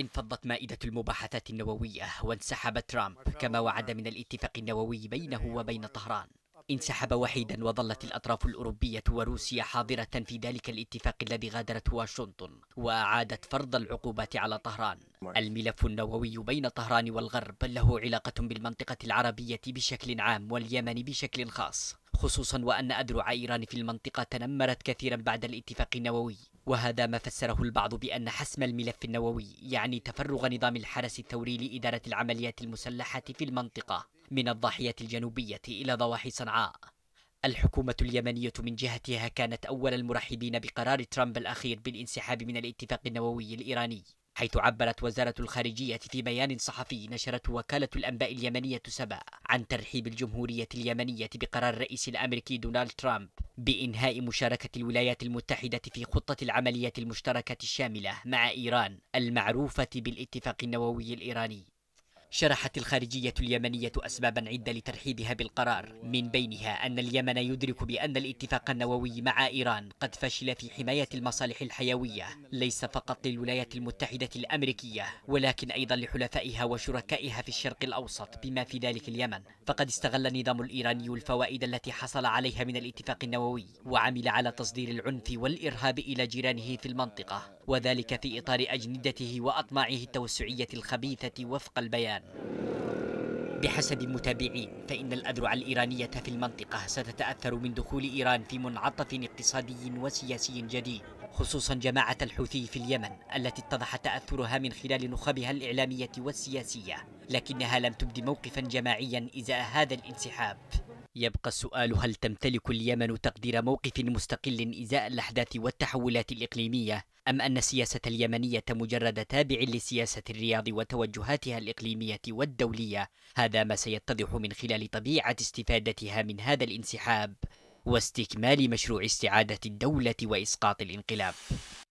انفضت مائدة المباحثات النووية وانسحب ترامب كما وعد من الاتفاق النووي بينه وبين طهران انسحب وحيدا وظلت الأطراف الأوروبية وروسيا حاضرة في ذلك الاتفاق الذي غادرت واشنطن وأعادت فرض العقوبات على طهران الملف النووي بين طهران والغرب له علاقة بالمنطقة العربية بشكل عام واليمن بشكل خاص خصوصا وأن أذرع إيران في المنطقة تنمرت كثيرا بعد الاتفاق النووي وهذا ما فسره البعض بأن حسم الملف النووي يعني تفرغ نظام الحرس الثوري لإدارة العمليات المسلحة في المنطقة من الضاحية الجنوبية إلى ضواحي صنعاء الحكومة اليمنية من جهتها كانت أول المرحبين بقرار ترامب الأخير بالانسحاب من الاتفاق النووي الإيراني حيث عبرت وزارة الخارجية في بيان صحفي نشرته وكالة الأنباء اليمنية سبا عن ترحيب الجمهورية اليمنية بقرار الرئيس الأمريكي دونالد ترامب بإنهاء مشاركة الولايات المتحدة في خطة العملية المشتركة الشاملة مع إيران المعروفة بالاتفاق النووي الإيراني شرحت الخارجية اليمنية أسبابا عدة لترحيبها بالقرار من بينها أن اليمن يدرك بأن الاتفاق النووي مع إيران قد فشل في حماية المصالح الحيوية ليس فقط للولايات المتحدة الأمريكية ولكن أيضا لحلفائها وشركائها في الشرق الأوسط بما في ذلك اليمن فقد استغل النظام الإيراني الفوائد التي حصل عليها من الاتفاق النووي وعمل على تصدير العنف والإرهاب إلى جيرانه في المنطقة وذلك في إطار أجندته وأطماعه التوسعية الخبيثة وفق البيان إيران بحسب متابعين فإن الأذرع الإيرانية في المنطقة ستتأثر من دخول إيران في منعطف اقتصادي وسياسي جديد خصوصا جماعة الحوثي في اليمن التي اتضح تأثرها من خلال نخبها الإعلامية والسياسية لكنها لم تبد موقفا جماعيا إزاء هذا الانسحاب يبقى السؤال هل تمتلك اليمن تقدير موقف مستقل ازاء الاحداث والتحولات الاقليميه ام ان السياسه اليمنيه مجرد تابع لسياسه الرياض وتوجهاتها الاقليميه والدوليه هذا ما سيتضح من خلال طبيعه استفادتها من هذا الانسحاب واستكمال مشروع استعاده الدوله واسقاط الانقلاب